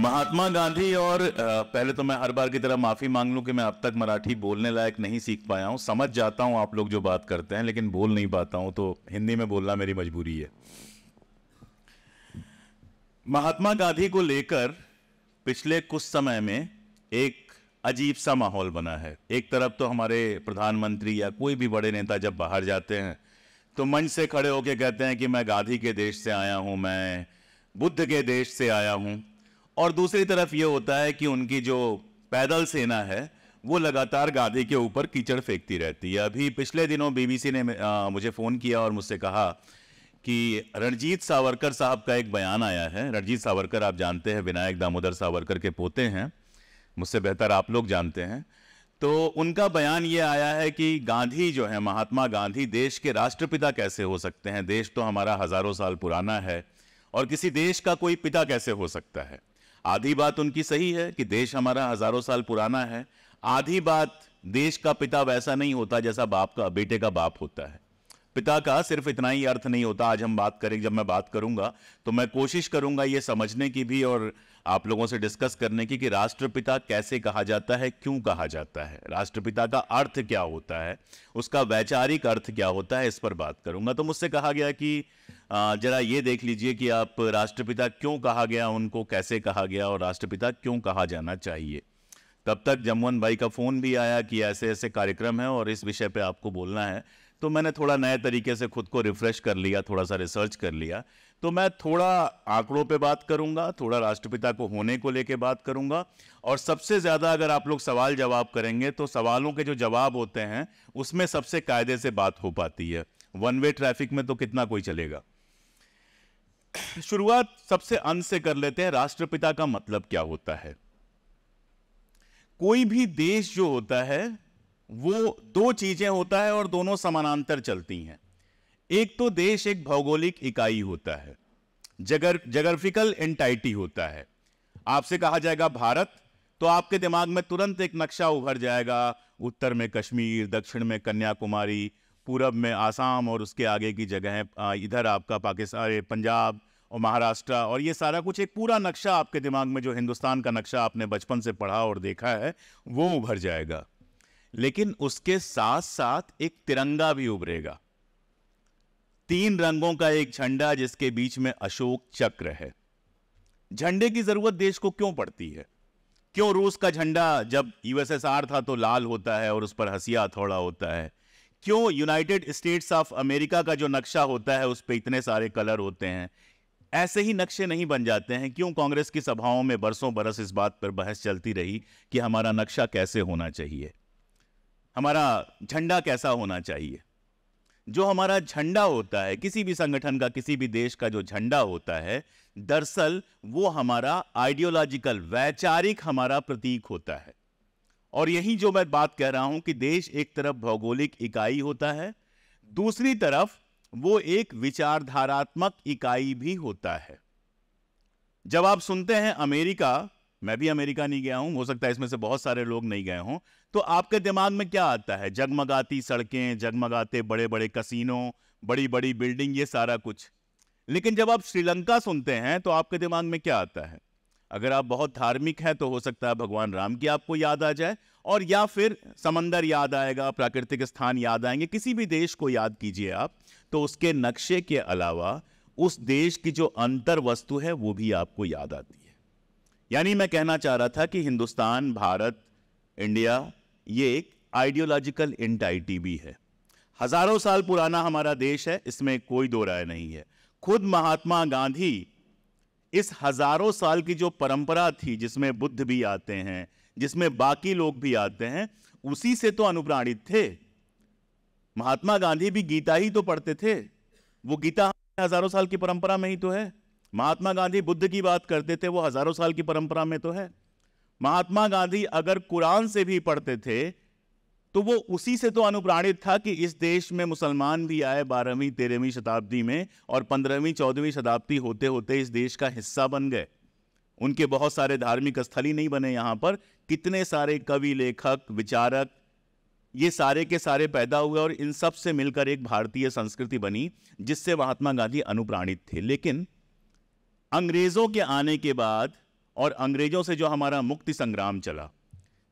महात्मा गांधी और पहले तो मैं हर बार की तरह माफ़ी मांग लूँ कि मैं अब तक मराठी बोलने लायक नहीं सीख पाया हूँ समझ जाता हूँ आप लोग जो बात करते हैं लेकिन बोल नहीं पाता हूँ तो हिंदी में बोलना मेरी मजबूरी है महात्मा गांधी को लेकर पिछले कुछ समय में एक अजीब सा माहौल बना है एक तरफ तो हमारे प्रधानमंत्री या कोई भी बड़े नेता जब बाहर जाते हैं तो मंच से खड़े होकर कहते हैं कि मैं गांधी के देश से आया हूँ मैं बुद्ध के देश से आया हूँ और दूसरी तरफ यह होता है कि उनकी जो पैदल सेना है वो लगातार गादी के ऊपर कीचड़ फेंकती रहती है अभी पिछले दिनों बीबीसी ने आ, मुझे फ़ोन किया और मुझसे कहा कि रणजीत सावरकर साहब का एक बयान आया है रणजीत सावरकर आप जानते हैं विनायक दामोदर सावरकर के पोते हैं मुझसे बेहतर आप लोग जानते हैं तो उनका बयान ये आया है कि गांधी जो है महात्मा गांधी देश के राष्ट्रपिता कैसे हो सकते हैं देश तो हमारा हज़ारों साल पुराना है और किसी देश का कोई पिता कैसे हो सकता है आधी बात उनकी सही है कि देश हमारा हजारों साल पुराना है आधी बात देश का पिता वैसा नहीं होता जैसा बाप का बेटे का बाप होता है पिता का सिर्फ इतना ही अर्थ नहीं होता आज हम बात करें जब मैं बात करूंगा तो मैं कोशिश करूंगा ये समझने की भी और आप लोगों से डिस्कस करने की कि राष्ट्रपिता कैसे कहा जाता है क्यों कहा जाता है राष्ट्रपिता का अर्थ क्या होता है उसका वैचारिक अर्थ क्या होता है इस पर बात करूंगा तो मुझसे कहा गया कि जरा ये देख लीजिए कि आप राष्ट्रपिता क्यों कहा गया उनको कैसे कहा गया और राष्ट्रपिता क्यों कहा जाना चाहिए तब तक जमवन भाई का फ़ोन भी आया कि ऐसे ऐसे कार्यक्रम है और इस विषय पर आपको बोलना है तो मैंने थोड़ा नए तरीके से खुद को रिफ्रेश कर लिया थोड़ा सा रिसर्च कर लिया तो मैं थोड़ा आंकड़ों पे बात करूंगा थोड़ा राष्ट्रपिता को होने को लेके बात करूंगा और सबसे ज़्यादा अगर आप लोग सवाल जवाब करेंगे तो सवालों के जो जवाब होते हैं उसमें सबसे कायदे से बात हो पाती है वन वे ट्रैफिक में तो कितना कोई चलेगा शुरुआत सबसे अंत से कर लेते हैं राष्ट्रपिता का मतलब क्या होता है कोई भी देश जो होता है वो दो चीजें होता है और दोनों समानांतर चलती हैं एक तो देश एक भौगोलिक इकाई होता है जगर जगरफिकल एंटाइटी होता है आपसे कहा जाएगा भारत तो आपके दिमाग में तुरंत एक नक्शा उभर जाएगा उत्तर में कश्मीर दक्षिण में कन्याकुमारी पूरब में आसाम और उसके आगे की जगह इधर आपका पाकिस्तान पंजाब और महाराष्ट्र और ये सारा कुछ एक पूरा नक्शा आपके दिमाग में जो हिंदुस्तान का नक्शा आपने बचपन से पढ़ा और देखा है वो उभर जाएगा लेकिन उसके साथ साथ एक तिरंगा भी उभरेगा तीन रंगों का एक झंडा जिसके बीच में अशोक चक्र है झंडे की जरूरत देश को क्यों पड़ती है क्यों रूस का झंडा जब यूएसएसआर था तो लाल होता है और उस पर हसिया थोड़ा होता है क्यों यूनाइटेड स्टेट्स ऑफ अमेरिका का जो नक्शा होता है उस पर इतने सारे कलर होते हैं ऐसे ही नक्शे नहीं बन जाते हैं क्यों कांग्रेस की सभाओं में बरसों बरस इस बात पर बहस चलती रही कि हमारा नक्शा कैसे होना चाहिए हमारा झंडा कैसा होना चाहिए जो हमारा झंडा होता है किसी भी संगठन का किसी भी देश का जो झंडा होता है दरअसल वो हमारा आइडियोलॉजिकल वैचारिक हमारा प्रतीक होता है और यही जो मैं बात कह रहा हूं कि देश एक तरफ भौगोलिक इकाई होता है दूसरी तरफ वो एक विचारधारात्मक इकाई भी होता है जब आप सुनते हैं अमेरिका मैं भी अमेरिका नहीं गया हूं हो सकता है इसमें से बहुत सारे लोग नहीं गए हों तो आपके दिमाग में क्या आता है जगमगाती सड़कें जगमगाते बड़े बड़े कसिनो बड़ी बड़ी बिल्डिंग ये सारा कुछ लेकिन जब आप श्रीलंका सुनते हैं तो आपके दिमाग में क्या आता है अगर आप बहुत धार्मिक हैं तो हो सकता है भगवान राम की आपको याद आ जाए और या फिर समंदर याद आएगा प्राकृतिक स्थान याद आएंगे किसी भी देश को याद कीजिए आप तो उसके नक्शे के अलावा उस देश की जो अंतर वस्तु है वो भी आपको याद आती है यानी मैं कहना चाह रहा था कि हिंदुस्तान भारत इंडिया ये एक आइडियोलॉजिकल इंटाइटी भी है हजारों साल पुराना हमारा देश है इसमें कोई दो राय नहीं है खुद महात्मा गांधी इस हजारों साल की जो परंपरा थी जिसमें बुद्ध भी आते हैं जिसमें बाकी लोग भी आते हैं उसी से तो अनुप्राणित थे महात्मा गांधी भी गीता ही तो पढ़ते थे वो गीता हजारों साल की परंपरा में ही तो है महात्मा गांधी बुद्ध की बात करते थे वो हजारों साल की परंपरा में तो है महात्मा गांधी अगर कुरान से भी पढ़ते थे तो वो उसी से तो अनुप्राणित था कि इस देश में मुसलमान भी आए बारहवीं तेरहवीं शताब्दी में और पंद्रहवीं चौदहवीं शताब्दी होते होते इस देश का हिस्सा बन गए उनके बहुत सारे धार्मिक स्थल ही नहीं बने यहाँ पर कितने सारे कवि लेखक विचारक ये सारे के सारे पैदा हुए और इन सब से मिलकर एक भारतीय संस्कृति बनी जिससे महात्मा गांधी अनुप्राणित थे लेकिन अंग्रेज़ों के आने के बाद और अंग्रेज़ों से जो हमारा मुक्ति संग्राम चला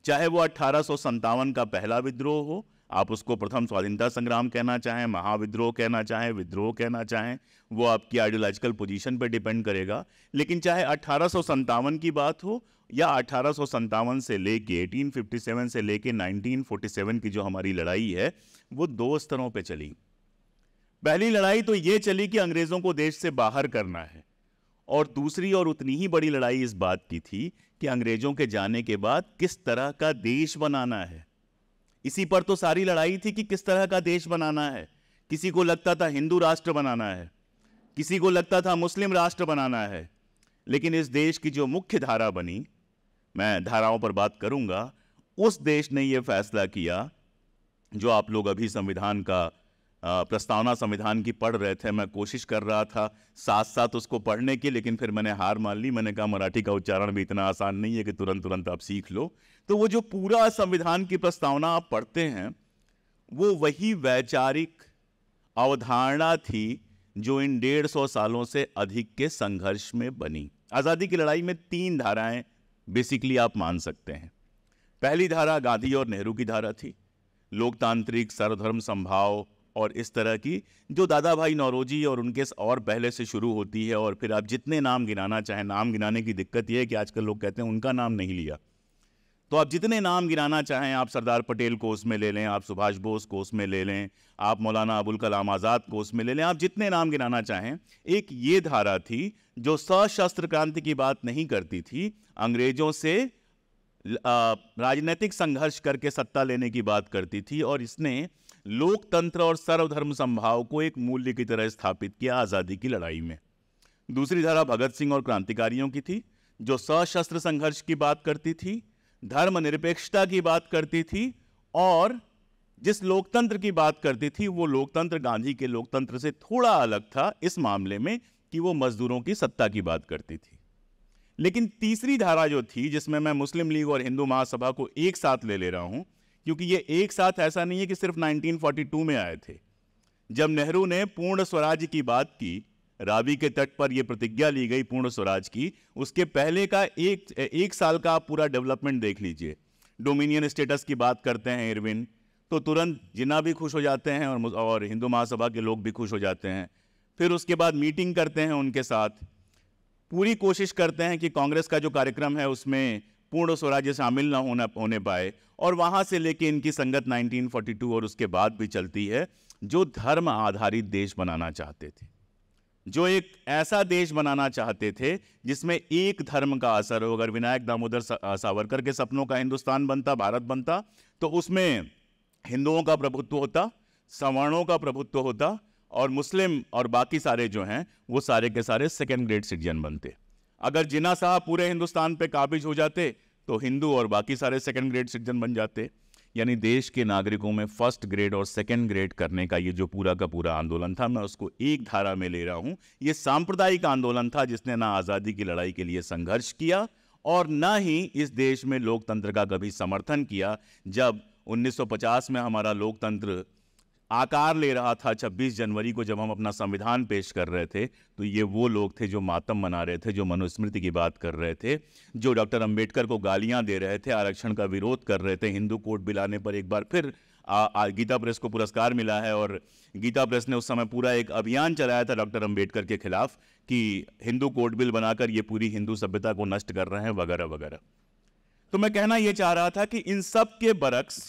चाहे वो अट्ठारह का पहला विद्रोह हो आप उसको प्रथम स्वाधीनता संग्राम कहना चाहें महाविद्रोह कहना चाहें विद्रोह कहना चाहें वो आपकी आइडियोलॉजिकल पोजीशन पर डिपेंड करेगा लेकिन चाहे अट्ठारह की बात हो या अठारह से लेके 1857 से लेके 1947 की जो हमारी लड़ाई है वो दो स्तरों पे चली पहली लड़ाई तो ये चली कि अंग्रेज़ों को देश से बाहर करना है और दूसरी और उतनी ही बड़ी लड़ाई इस बात की थी कि अंग्रेजों के जाने के बाद किस तरह का देश बनाना है इसी पर तो सारी लड़ाई थी कि किस तरह का देश बनाना है किसी को लगता था हिंदू राष्ट्र बनाना है किसी को लगता था मुस्लिम राष्ट्र बनाना है लेकिन इस देश की जो मुख्य धारा बनी मैं धाराओं पर बात करूंगा उस देश ने यह फैसला किया जो आप लोग अभी संविधान का प्रस्तावना संविधान की पढ़ रहे थे मैं कोशिश कर रहा था साथ साथ उसको पढ़ने की लेकिन फिर मैंने हार मान ली मैंने कहा मराठी का उच्चारण भी इतना आसान नहीं है कि तुरंत तुरंत आप सीख लो तो वो जो पूरा संविधान की प्रस्तावना आप पढ़ते हैं वो वही वैचारिक अवधारणा थी जो इन डेढ़ सौ सालों से अधिक के संघर्ष में बनी आज़ादी की लड़ाई में तीन धाराएं बेसिकली आप मान सकते हैं पहली धारा गांधी और नेहरू की धारा थी लोकतांत्रिक सर्वधर्म संभाव और इस तरह की जो दादा भाई नौरोजी और उनके और पहले से शुरू होती है और फिर आप जितने नाम गिनाना चाहें नाम गिनाने की दिक्कत यह है कि आजकल लोग कहते हैं उनका नाम नहीं लिया तो आप जितने नाम गिनाना चाहें आप सरदार पटेल को उसमें ले लें आप सुभाष बोस को उसमें ले लें आप मौलाना अबुल कलाम आज़ाद को उसमें ले लें आप जितने नाम गिनाना चाहें एक ये धारा थी जो सशस्त्र क्रांति की बात नहीं करती थी अंग्रेजों से राजनीतिक संघर्ष करके सत्ता लेने की बात करती थी और इसने लोकतंत्र और सर्वधर्म संभाव को एक मूल्य की तरह स्थापित किया आज़ादी की लड़ाई में दूसरी धारा भगत सिंह और क्रांतिकारियों की थी जो सशस्त्र संघर्ष की बात करती थी धर्मनिरपेक्षता की बात करती थी और जिस लोकतंत्र की बात करती थी वो लोकतंत्र गांधी के लोकतंत्र से थोड़ा अलग था इस मामले में कि वो मजदूरों की सत्ता की बात करती थी लेकिन तीसरी धारा जो थी जिसमें मैं मुस्लिम लीग और हिंदू महासभा को एक साथ ले ले रहा हूँ क्योंकि ये एक साथ ऐसा नहीं है कि सिर्फ 1942 में आए थे जब नेहरू ने पूर्ण स्वराज की बात की रावी के तट पर यह प्रतिज्ञा ली गई पूर्ण स्वराज की उसके पहले का एक एक साल का आप पूरा डेवलपमेंट देख लीजिए डोमिनियन स्टेटस की बात करते हैं इरविन तो तुरंत जिन्ना भी खुश हो जाते हैं और और हिंदू महासभा के लोग भी खुश हो जाते हैं फिर उसके बाद मीटिंग करते हैं उनके साथ पूरी कोशिश करते हैं कि कांग्रेस का जो कार्यक्रम है उसमें पूर्ण स्वराज्य शामिल ना होना होने पाए और वहाँ से लेके इनकी संगत 1942 और उसके बाद भी चलती है जो धर्म आधारित देश बनाना चाहते थे जो एक ऐसा देश बनाना चाहते थे जिसमें एक धर्म का असर हो अगर विनायक दामोदर सावरकर के सपनों का हिंदुस्तान बनता भारत बनता तो उसमें हिंदुओं का प्रभुत्व होता सवर्णों का प्रभुत्व होता और मुस्लिम और बाकी सारे जो हैं वो सारे के सारे सेकेंड ग्रेड सिटीजन बनते अगर जिना साहब पूरे हिंदुस्तान पे काबिज हो जाते तो हिंदू और बाकी सारे सेकेंड ग्रेड सिटीजन बन जाते यानी देश के नागरिकों में फर्स्ट ग्रेड और सेकेंड ग्रेड करने का ये जो पूरा का पूरा आंदोलन था मैं उसको एक धारा में ले रहा हूँ ये सांप्रदायिक आंदोलन था जिसने ना आज़ादी की लड़ाई के लिए संघर्ष किया और ना ही इस देश में लोकतंत्र का कभी समर्थन किया जब 1950 में हमारा लोकतंत्र आकार ले रहा था 26 जनवरी को जब हम अपना संविधान पेश कर रहे थे तो ये वो लोग थे जो मातम मना रहे थे जो मनुस्मृति की बात कर रहे थे जो डॉक्टर अंबेडकर को गालियां दे रहे थे आरक्षण का विरोध कर रहे थे हिंदू कोर्ट बिलाने पर एक बार फिर आ, आ, गीता प्रेस को पुरस्कार मिला है और गीता प्रेस ने उस समय पूरा एक अभियान चलाया था डॉक्टर अंबेडकर के खिलाफ कि हिंदू कोर्ट बिल बनाकर ये पूरी हिंदू सभ्यता को नष्ट कर रहे हैं वगैरह वगैरह तो मैं कहना ये चाह रहा था कि इन सब के बरक्स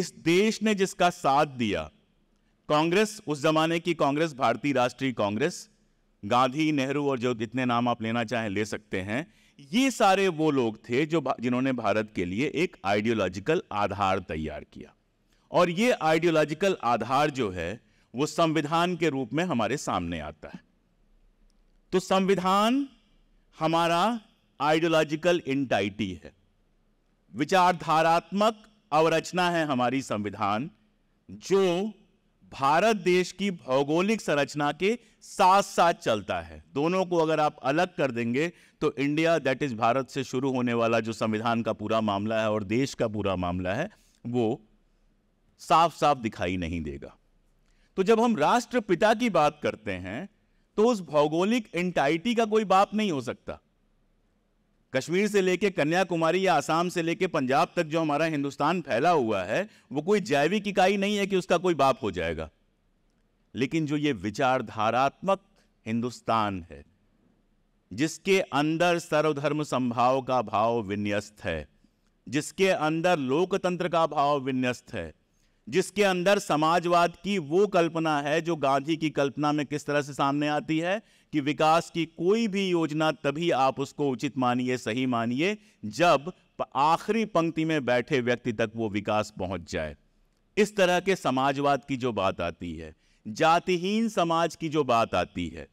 इस देश ने जिसका साथ दिया कांग्रेस उस जमाने की कांग्रेस भारतीय राष्ट्रीय कांग्रेस गांधी नेहरू और जो जितने नाम आप लेना चाहें ले सकते हैं ये सारे वो लोग थे जो जिन्होंने भारत के लिए एक आइडियोलॉजिकल आधार तैयार किया और ये आइडियोलॉजिकल आधार जो है वो संविधान के रूप में हमारे सामने आता है तो संविधान हमारा आइडियोलॉजिकल इंटाइटी है विचारधारात्मक अवरचना है हमारी संविधान जो भारत देश की भौगोलिक संरचना के साथ साथ चलता है दोनों को अगर आप अलग कर देंगे तो इंडिया दैट इज़ भारत से शुरू होने वाला जो संविधान का पूरा मामला है और देश का पूरा मामला है वो साफ साफ दिखाई नहीं देगा तो जब हम राष्ट्रपिता की बात करते हैं तो उस भौगोलिक एंटाइटी का कोई बाप नहीं हो सकता कश्मीर से लेके कन्याकुमारी या आसाम से लेके पंजाब तक जो हमारा हिंदुस्तान फैला हुआ है वो कोई जैविक इकाई नहीं है कि उसका कोई बाप हो जाएगा लेकिन जो ये विचारधारात्मक हिंदुस्तान है जिसके अंदर सर्वधर्म संभाव का भाव विन्यस्त है जिसके अंदर लोकतंत्र का भाव विन्यस्त है जिसके अंदर समाजवाद की वो कल्पना है जो गांधी की कल्पना में किस तरह से सामने आती है कि विकास की कोई भी योजना तभी आप उसको उचित मानिए सही मानिए जब आखिरी पंक्ति में बैठे व्यक्ति तक वो विकास पहुंच जाए इस तरह के समाजवाद की जो बात आती है जातिहीन समाज की जो बात आती है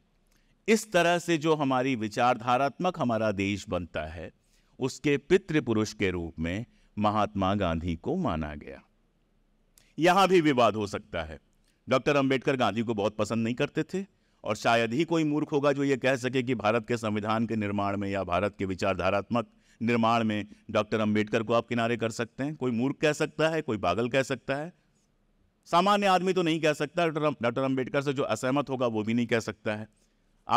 इस तरह से जो हमारी विचारधारात्मक हमारा देश बनता है उसके पितृपुरुष के रूप में महात्मा गांधी को माना गया यहाँ भी विवाद हो सकता है डॉक्टर अंबेडकर गांधी को बहुत पसंद नहीं करते थे और शायद ही कोई मूर्ख होगा जो ये कह सके कि भारत के संविधान के निर्माण में या भारत के विचारधारात्मक निर्माण में डॉक्टर अंबेडकर को आप किनारे कर सकते हैं कोई मूर्ख कह सकता है कोई पागल कह सकता है सामान्य आदमी तो नहीं कह सकता डॉक्टर अम्बेडकर अं-, से जो असहमत होगा वो भी नहीं कह सकता है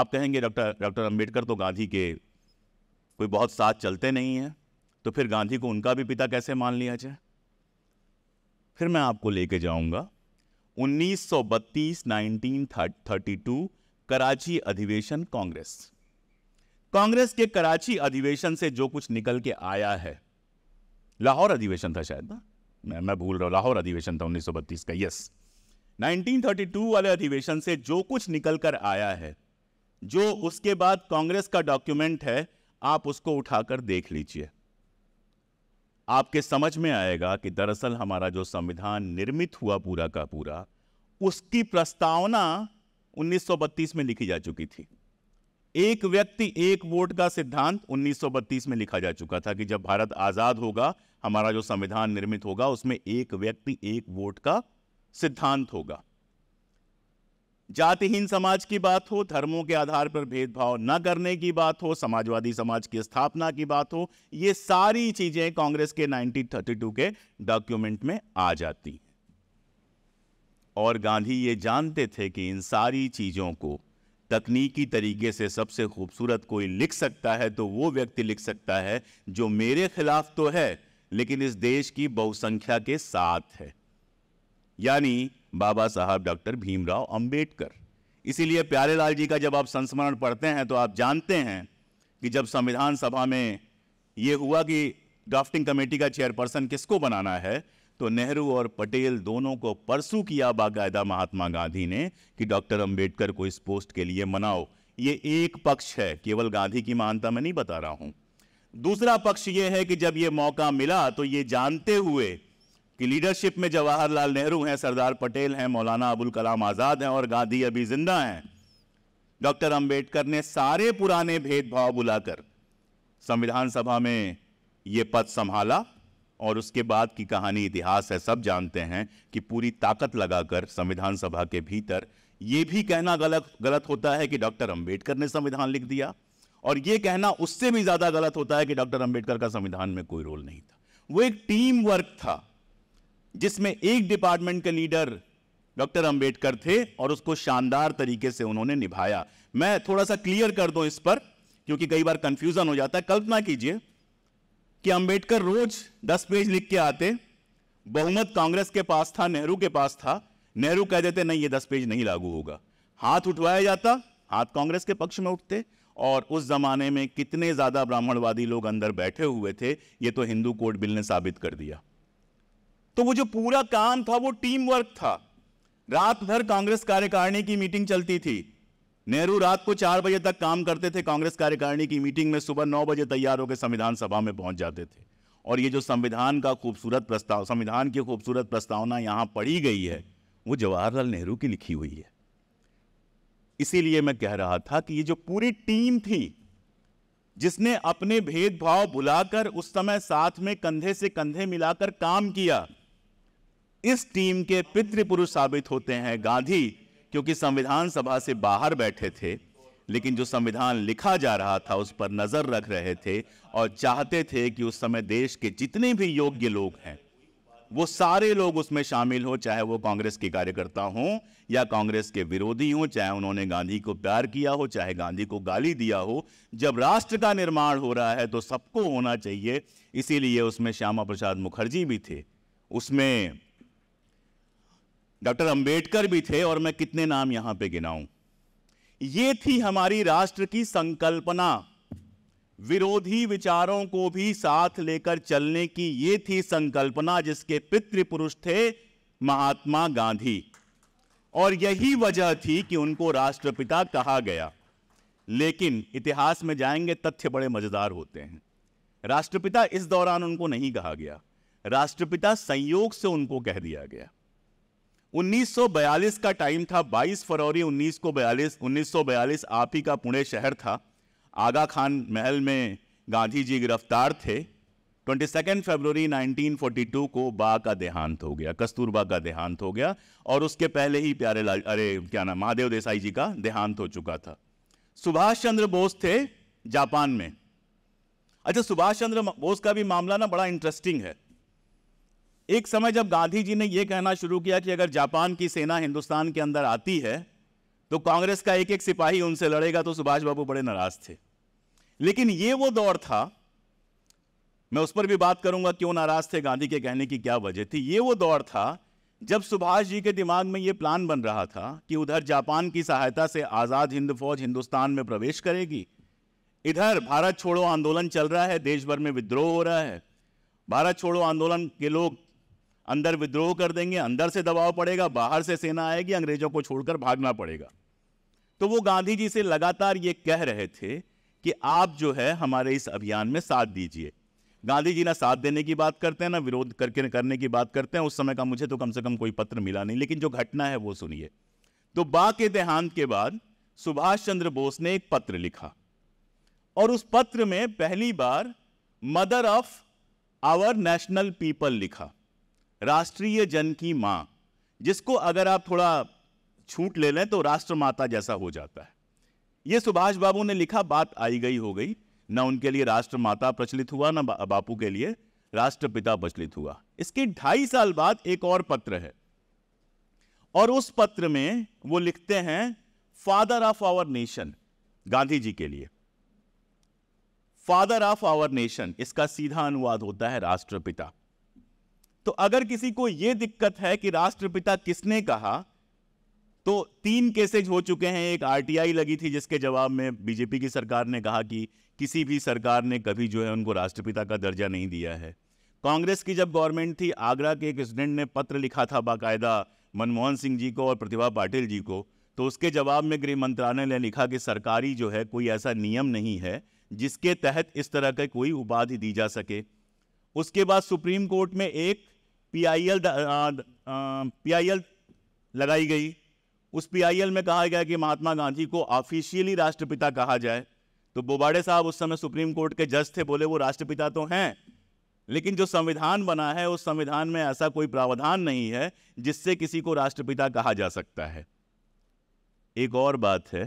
आप कहेंगे डॉक्टर डॉक्टर अम्बेडकर तो गांधी के कोई बहुत साथ चलते नहीं हैं तो फिर गांधी को उनका भी पिता कैसे मान लिया जाए फिर मैं आपको लेके जाऊंगा 1932-1932 कराची अधिवेशन कांग्रेस कांग्रेस के कराची अधिवेशन से जो कुछ निकल के आया है लाहौर अधिवेशन था शायद ना मैं मैं भूल रहा हूं लाहौर अधिवेशन था 1932 का यस 1932 वाले अधिवेशन से जो कुछ निकल कर आया है जो उसके बाद कांग्रेस का डॉक्यूमेंट है आप उसको उठाकर देख लीजिए आपके समझ में आएगा कि दरअसल हमारा जो संविधान निर्मित हुआ पूरा का पूरा उसकी प्रस्तावना 1932 में लिखी जा चुकी थी एक व्यक्ति एक वोट का सिद्धांत 1932 में लिखा जा चुका था कि जब भारत आज़ाद होगा हमारा जो संविधान निर्मित होगा उसमें एक व्यक्ति एक वोट का सिद्धांत होगा जातिहीन समाज की बात हो धर्मों के आधार पर भेदभाव न करने की बात हो समाजवादी समाज की स्थापना की बात हो ये सारी चीजें कांग्रेस के 1932 के डॉक्यूमेंट में आ जाती हैं और गांधी ये जानते थे कि इन सारी चीजों को तकनीकी तरीके से सबसे खूबसूरत कोई लिख सकता है तो वो व्यक्ति लिख सकता है जो मेरे खिलाफ तो है लेकिन इस देश की बहुसंख्या के साथ है यानी बाबा साहब डॉक्टर भीमराव अंबेडकर इसीलिए प्यारे लाल जी का जब आप संस्मरण पढ़ते हैं तो आप जानते हैं कि जब संविधान सभा में ये हुआ कि ड्राफ्टिंग कमेटी का चेयरपर्सन किसको बनाना है तो नेहरू और पटेल दोनों को परसू किया बाकायदा महात्मा गांधी ने कि डॉक्टर अंबेडकर को इस पोस्ट के लिए मनाओ ये एक पक्ष है केवल गांधी की मानता मैं नहीं बता रहा हूँ दूसरा पक्ष ये है कि जब ये मौका मिला तो ये जानते हुए कि लीडरशिप में जवाहरलाल नेहरू हैं सरदार पटेल हैं मौलाना अबुल कलाम आज़ाद हैं और गांधी अभी जिंदा हैं डॉक्टर अंबेडकर ने सारे पुराने भेदभाव बुलाकर संविधान सभा में ये पद संभाला और उसके बाद की कहानी इतिहास है सब जानते हैं कि पूरी ताकत लगाकर संविधान सभा के भीतर ये भी कहना गलत गलत होता है कि डॉक्टर अंबेडकर ने संविधान लिख दिया और ये कहना उससे भी ज़्यादा गलत होता है कि डॉक्टर अंबेडकर का संविधान में कोई रोल नहीं था वो एक टीम वर्क था जिसमें एक डिपार्टमेंट के लीडर डॉक्टर अंबेडकर थे और उसको शानदार तरीके से उन्होंने निभाया मैं थोड़ा सा क्लियर कर दूं इस पर क्योंकि कई बार कंफ्यूजन हो जाता है कल्पना कीजिए कि अंबेडकर रोज दस पेज लिख के आते बहुमत कांग्रेस के पास था नेहरू के पास था नेहरू कह देते नहीं ये दस पेज नहीं लागू होगा हाथ उठवाया जाता हाथ कांग्रेस के पक्ष में उठते और उस जमाने में कितने ज्यादा ब्राह्मणवादी लोग अंदर बैठे हुए थे ये तो हिंदू कोर्ट बिल ने साबित कर दिया तो वो जो पूरा काम था वो टीम वर्क था रात भर कांग्रेस कार्यकारिणी की मीटिंग चलती थी नेहरू रात को चार बजे तक काम करते थे कांग्रेस कार्यकारिणी की मीटिंग में सुबह नौ बजे तैयार होकर संविधान सभा में पहुंच जाते थे और ये जो संविधान का खूबसूरत प्रस्ताव संविधान की खूबसूरत प्रस्तावना यहां पढ़ी गई है वो जवाहरलाल नेहरू की लिखी हुई है इसीलिए मैं कह रहा था कि ये जो पूरी टीम थी जिसने अपने भेदभाव भुलाकर उस समय साथ में कंधे से कंधे मिलाकर काम किया इस टीम के पितृपुरुष साबित होते हैं गांधी क्योंकि संविधान सभा से बाहर बैठे थे लेकिन जो संविधान लिखा जा रहा था उस पर नजर रख रहे थे और चाहते थे कि उस समय देश के जितने भी योग्य लोग हैं वो सारे लोग उसमें शामिल हो चाहे वो कांग्रेस के कार्यकर्ता हों या कांग्रेस के विरोधी हों चाहे उन्होंने गांधी को प्यार किया हो चाहे गांधी को गाली दिया हो जब राष्ट्र का निर्माण हो रहा है तो सबको होना चाहिए इसीलिए उसमें श्यामा प्रसाद मुखर्जी भी थे उसमें डॉक्टर अंबेडकर भी थे और मैं कितने नाम यहां पे गिनाऊं ये थी हमारी राष्ट्र की संकल्पना विरोधी विचारों को भी साथ लेकर चलने की ये थी संकल्पना जिसके पितृपुरुष थे महात्मा गांधी और यही वजह थी कि उनको राष्ट्रपिता कहा गया लेकिन इतिहास में जाएंगे तथ्य बड़े मज़ेदार होते हैं राष्ट्रपिता इस दौरान उनको नहीं कहा गया राष्ट्रपिता संयोग से उनको कह दिया गया 1942 का टाइम था 22 फरवरी 1942 को बयालीस आप ही का पुणे शहर था आगा खान महल में गांधी जी गिरफ्तार थे 22 फरवरी 1942 को बा का देहांत हो गया कस्तूरबा का देहांत हो गया और उसके पहले ही प्यारे लाल अरे क्या नाम महादेव देसाई जी का देहांत हो चुका था सुभाष चंद्र बोस थे जापान में अच्छा सुभाष चंद्र बोस का भी मामला ना बड़ा इंटरेस्टिंग है एक समय जब गांधी जी ने यह कहना शुरू किया कि अगर जापान की सेना हिंदुस्तान के अंदर आती है तो कांग्रेस का एक एक सिपाही उनसे लड़ेगा तो सुभाष बाबू बड़े नाराज थे लेकिन ये वो दौर था मैं उस पर भी बात करूंगा क्यों नाराज थे गांधी के कहने की क्या वजह थी ये वो दौर था जब सुभाष जी के दिमाग में ये प्लान बन रहा था कि उधर जापान की सहायता से आज़ाद हिंद फौज हिंदुस्तान में प्रवेश करेगी इधर भारत छोड़ो आंदोलन चल रहा है देश भर में विद्रोह हो रहा है भारत छोड़ो आंदोलन के लोग अंदर विद्रोह कर देंगे अंदर से दबाव पड़ेगा बाहर से सेना आएगी अंग्रेजों को छोड़कर भागना पड़ेगा तो वो गांधी जी से लगातार ये कह रहे थे कि आप जो है हमारे इस अभियान में साथ दीजिए गांधी जी ना साथ देने की बात करते हैं ना विरोध करके करने की बात करते हैं उस समय का मुझे तो कम से कम कोई पत्र मिला नहीं लेकिन जो घटना है वो सुनिए तो बा के देहांत के बाद सुभाष चंद्र बोस ने एक पत्र लिखा और उस पत्र में पहली बार mother of our national people लिखा राष्ट्रीय जन की माँ जिसको अगर आप थोड़ा छूट ले लें तो राष्ट्रमाता जैसा हो जाता है ये सुभाष बाबू ने लिखा बात आई गई हो गई ना उनके लिए राष्ट्रमाता प्रचलित हुआ ना बापू के लिए राष्ट्रपिता प्रचलित हुआ इसके ढाई साल बाद एक और पत्र है और उस पत्र में वो लिखते हैं father of our nation Gandhi ji के लिए फादर ऑफ आवर नेशन इसका सीधा अनुवाद होता है राष्ट्रपिता तो अगर किसी को यह दिक्कत है कि राष्ट्रपिता किसने कहा तो तीन केसेज हो चुके हैं एक आरटीआई लगी थी जिसके जवाब में बीजेपी की सरकार ने कहा कि किसी भी सरकार ने कभी जो है उनको राष्ट्रपिता का दर्जा नहीं दिया है कांग्रेस की जब गवर्नमेंट थी आगरा के एक स्टूडेंट ने पत्र लिखा था बाकायदा मनमोहन सिंह जी को और प्रतिभा पाटिल जी को तो उसके जवाब में गृह मंत्रालय ने लिखा कि सरकारी जो है कोई ऐसा नियम नहीं है जिसके तहत इस तरह का कोई उपाधि दी जा सके उसके बाद सुप्रीम कोर्ट में एक पीआईएल पीआईएल लगाई गई उस पीआईएल में कहा गया कि महात्मा गांधी को ऑफिशियली राष्ट्रपिता कहा जाए तो बोबाडे साहब उस समय सुप्रीम कोर्ट के जज थे बोले वो राष्ट्रपिता तो हैं लेकिन जो संविधान बना है उस संविधान में ऐसा कोई प्रावधान नहीं है जिससे किसी को राष्ट्रपिता कहा जा सकता है एक और बात है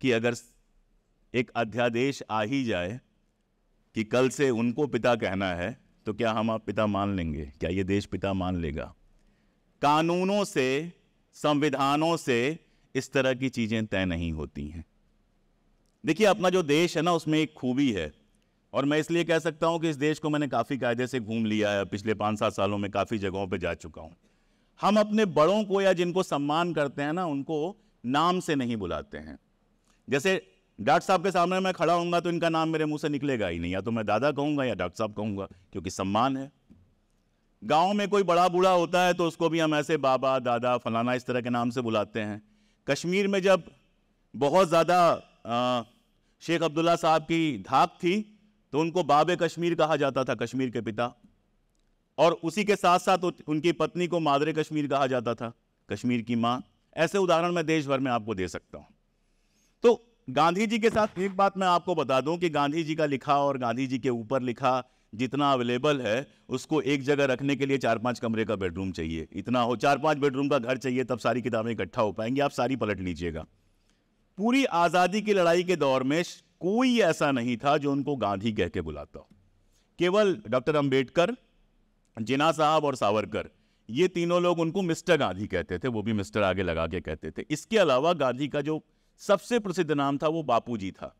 कि अगर एक अध्यादेश आ ही जाए कि कल से उनको पिता कहना है तो क्या हम आप पिता मान लेंगे क्या ये देश पिता मान लेगा कानूनों से संविधानों से इस तरह की चीज़ें तय नहीं होती हैं देखिए अपना जो देश है ना उसमें एक खूबी है और मैं इसलिए कह सकता हूं कि इस देश को मैंने काफ़ी कायदे से घूम लिया है पिछले पांच सात सालों में काफ़ी जगहों पर जा चुका हूं हम अपने बड़ों को या जिनको सम्मान करते हैं ना उनको नाम से नहीं बुलाते हैं जैसे डॉक्टर साहब के सामने मैं खड़ा हूँ तो इनका नाम मेरे मुंह से निकलेगा ही नहीं या तो मैं दादा कहूँगा या डॉक्टर साहब कहूँगा क्योंकि सम्मान है गांव में कोई बड़ा बूढ़ा होता है तो उसको भी हम ऐसे बाबा दादा फलाना इस तरह के नाम से बुलाते हैं कश्मीर में जब बहुत ज़्यादा शेख अब्दुल्ला साहब की धाक थी तो उनको बाबे कश्मीर कहा जाता था कश्मीर के पिता और उसी के साथ साथ उनकी पत्नी को मादरे कश्मीर कहा जाता था कश्मीर की माँ ऐसे उदाहरण मैं देश भर में आपको दे सकता हूँ तो गांधी जी के साथ एक बात मैं आपको बता दूं कि गांधी जी का लिखा और गांधी जी के ऊपर लिखा जितना अवेलेबल है उसको एक जगह रखने के लिए चार पांच कमरे का बेडरूम चाहिए इतना हो चार पांच बेडरूम का घर चाहिए तब सारी किताबें इकट्ठा हो पाएंगी आप सारी पलट लीजिएगा पूरी आज़ादी की लड़ाई के दौर में कोई ऐसा नहीं था जो उनको गांधी कह के बुलाता केवल डॉक्टर अंबेडकर जिना साहब और सावरकर ये तीनों लोग उनको मिस्टर गांधी कहते थे वो भी मिस्टर आगे लगा के कहते थे इसके अलावा गांधी का जो सबसे प्रसिद्ध नाम था वो बापू जी था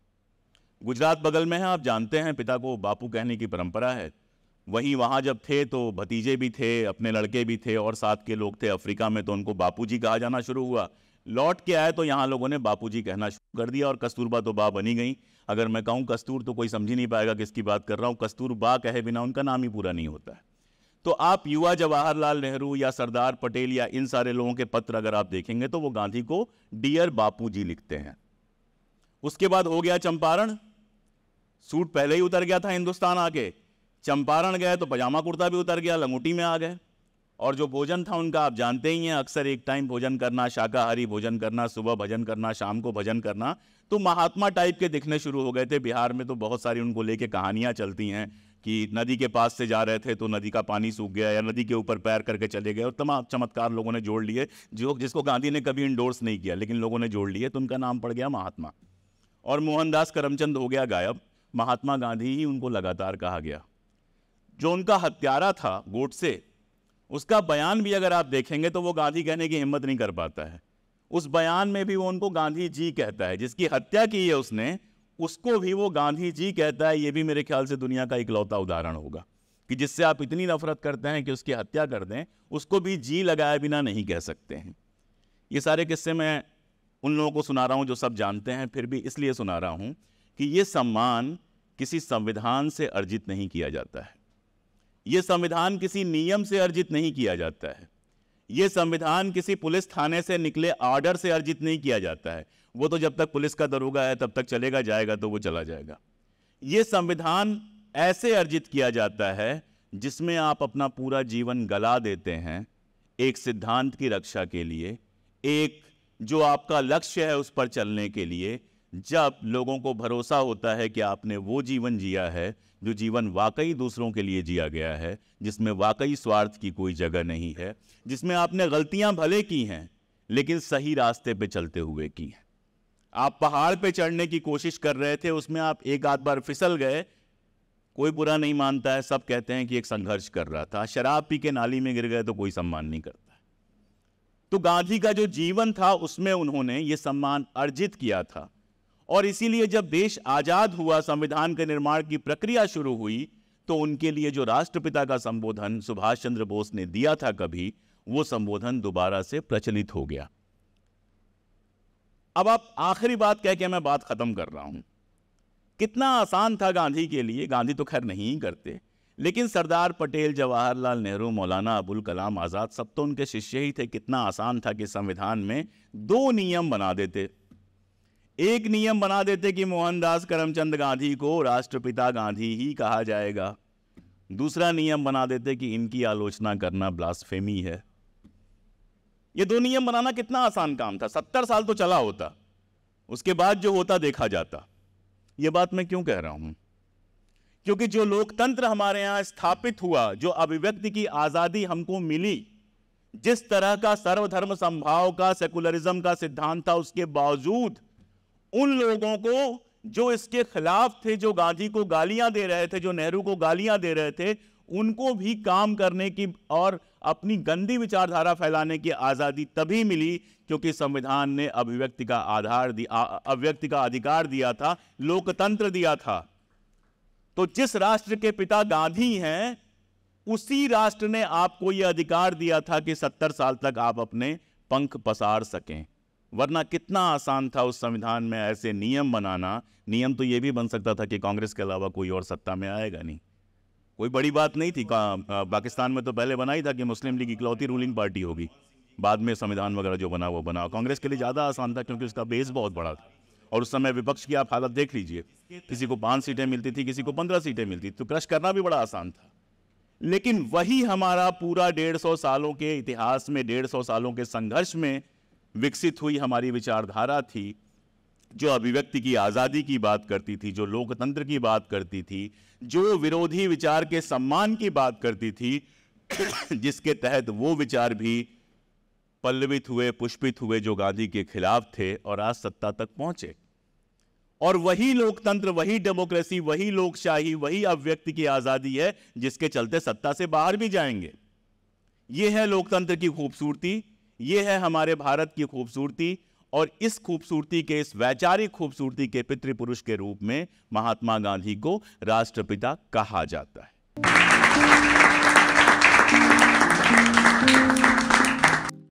गुजरात बगल में है आप जानते हैं पिता को बापू कहने की परंपरा है वहीं वहाँ जब थे तो भतीजे भी थे अपने लड़के भी थे और साथ के लोग थे अफ्रीका में तो उनको बापू जी कहा जाना शुरू हुआ लौट के आए तो यहाँ लोगों ने बापू जी कहना शुरू कर दिया और कस्तूरबा तो बा बनी गई अगर मैं कहूँ कस्तूर तो कोई समझ ही नहीं पाएगा किसकी बात कर रहा हूँ कस्तूरबा कहे बिना उनका नाम ही पूरा नहीं होता है तो आप युवा जवाहरलाल नेहरू या सरदार पटेल या इन सारे लोगों के पत्र अगर आप देखेंगे तो वो गांधी को डियर बापू जी लिखते हैं उसके बाद हो गया चंपारण सूट पहले ही उतर गया था हिंदुस्तान आके चंपारण गए तो पजामा कुर्ता भी उतर गया लंगूटी में आ गए और जो भोजन था उनका आप जानते ही हैं अक्सर एक टाइम भोजन करना शाकाहारी भोजन करना सुबह भजन करना शाम को भजन करना तो महात्मा टाइप के दिखने शुरू हो गए थे बिहार में तो बहुत सारी उनको लेके कहानियां चलती हैं कि नदी के पास से जा रहे थे तो नदी का पानी सूख गया या नदी के ऊपर पैर करके चले गए और तमाम चमत्कार लोगों ने जोड़ लिए जो जिसको गांधी ने कभी इंडोर्स नहीं किया लेकिन लोगों ने जोड़ लिए तो उनका नाम पड़ गया महात्मा और मोहनदास करमचंद हो गया गायब महात्मा गांधी ही उनको लगातार कहा गया जो उनका हत्यारा था गोट से उसका बयान भी अगर आप देखेंगे तो वो गांधी कहने की हिम्मत नहीं कर पाता है उस बयान में भी वो उनको गांधी जी कहता है जिसकी हत्या की है उसने उसको भी वो गांधी जी कहता है ये भी मेरे ख्याल से दुनिया का इकलौता उदाहरण होगा कि जिससे आप इतनी नफरत करते हैं कि उसकी हत्या कर दें उसको भी जी लगाए बिना नहीं कह सकते हैं ये सारे किस्से मैं उन लोगों को सुना रहा हूँ जो सब जानते हैं फिर भी इसलिए सुना रहा हूँ कि ये सम्मान किसी संविधान से अर्जित नहीं किया जाता है ये संविधान किसी नियम से अर्जित नहीं किया जाता है ये संविधान किसी पुलिस थाने से निकले ऑर्डर से अर्जित नहीं किया जाता है वो तो जब तक पुलिस का दरोगा है तब तक चलेगा जाएगा तो वो चला जाएगा ये संविधान ऐसे अर्जित किया जाता है जिसमें आप अपना पूरा जीवन गला देते हैं एक सिद्धांत की रक्षा के लिए एक जो आपका लक्ष्य है उस पर चलने के लिए जब लोगों को भरोसा होता है कि आपने वो जीवन जिया है जो जीवन वाकई दूसरों के लिए जिया गया है जिसमें वाकई स्वार्थ की कोई जगह नहीं है जिसमें आपने गलतियां भले की हैं लेकिन सही रास्ते पे चलते हुए की हैं आप पहाड़ पे चढ़ने की कोशिश कर रहे थे उसमें आप एक आध बार फिसल गए कोई बुरा नहीं मानता है सब कहते हैं कि एक संघर्ष कर रहा था शराब पी के नाली में गिर गए तो कोई सम्मान नहीं करता तो गांधी का जो जीवन था उसमें उन्होंने ये सम्मान अर्जित किया था और इसीलिए जब देश आज़ाद हुआ संविधान के निर्माण की प्रक्रिया शुरू हुई तो उनके लिए जो राष्ट्रपिता का संबोधन सुभाष चंद्र बोस ने दिया था कभी वो संबोधन दोबारा से प्रचलित हो गया अब आप आखिरी बात कह के मैं बात ख़त्म कर रहा हूँ कितना आसान था गांधी के लिए गांधी तो खैर नहीं करते लेकिन सरदार पटेल जवाहरलाल नेहरू मौलाना अबुल कलाम आज़ाद सब तो उनके शिष्य ही थे कितना आसान था कि संविधान में दो नियम बना देते एक नियम बना देते कि मोहनदास करमचंद गांधी को राष्ट्रपिता गांधी ही कहा जाएगा दूसरा नियम बना देते कि इनकी आलोचना करना ब्लास्फेमी है ये दो नियम बनाना कितना आसान काम था सत्तर साल तो चला होता उसके बाद जो होता देखा जाता ये बात मैं क्यों कह रहा हूं क्योंकि जो लोकतंत्र हमारे यहां स्थापित हुआ जो अभिव्यक्ति की आज़ादी हमको मिली जिस तरह का सर्वधर्म संभाव का सेकुलरिज्म का सिद्धांत था उसके बावजूद उन लोगों को जो इसके खिलाफ थे जो गांधी को गालियां दे रहे थे जो नेहरू को गालियां दे रहे थे उनको भी काम करने की और अपनी गंदी विचारधारा फैलाने की आज़ादी तभी मिली क्योंकि संविधान ने अभिव्यक्ति का आधार दिया अभिव्यक्ति का अधिकार दिया था लोकतंत्र दिया था तो जिस राष्ट्र के पिता गांधी हैं उसी राष्ट्र ने आपको यह अधिकार दिया था कि सत्तर साल तक आप अपने पंख पसार सकें वरना कितना आसान था उस संविधान में ऐसे नियम बनाना नियम तो ये भी बन सकता था कि कांग्रेस के अलावा कोई और सत्ता में आएगा नहीं कोई बड़ी बात नहीं थी पाकिस्तान में तो पहले बना ही था कि मुस्लिम लीग इकलौती रूलिंग पार्टी होगी बाद में संविधान वगैरह जो बना वो बना कांग्रेस के लिए ज़्यादा आसान था क्योंकि उसका बेस बहुत बड़ा था और उस समय विपक्ष की आप हालत देख लीजिए किसी को पाँच सीटें मिलती थी किसी को पंद्रह सीटें मिलती तो क्रश करना भी बड़ा आसान था लेकिन वही हमारा पूरा डेढ़ सौ सालों के इतिहास में डेढ़ सौ सालों के संघर्ष में विकसित हुई हमारी विचारधारा थी जो अभिव्यक्ति की आज़ादी की बात करती थी जो लोकतंत्र की बात करती थी जो विरोधी विचार के सम्मान की बात करती थी जिसके तहत वो विचार भी पल्लवित हुए पुष्पित हुए जो गांधी के खिलाफ थे और आज सत्ता तक पहुंचे और वही लोकतंत्र वही डेमोक्रेसी वही लोकशाही वही अभिव्यक्ति की आज़ादी है जिसके चलते सत्ता से बाहर भी जाएंगे ये है लोकतंत्र की खूबसूरती ये है हमारे भारत की खूबसूरती और इस खूबसूरती के इस वैचारिक खूबसूरती के पितृपुरुष के रूप में महात्मा गांधी को राष्ट्रपिता कहा जाता है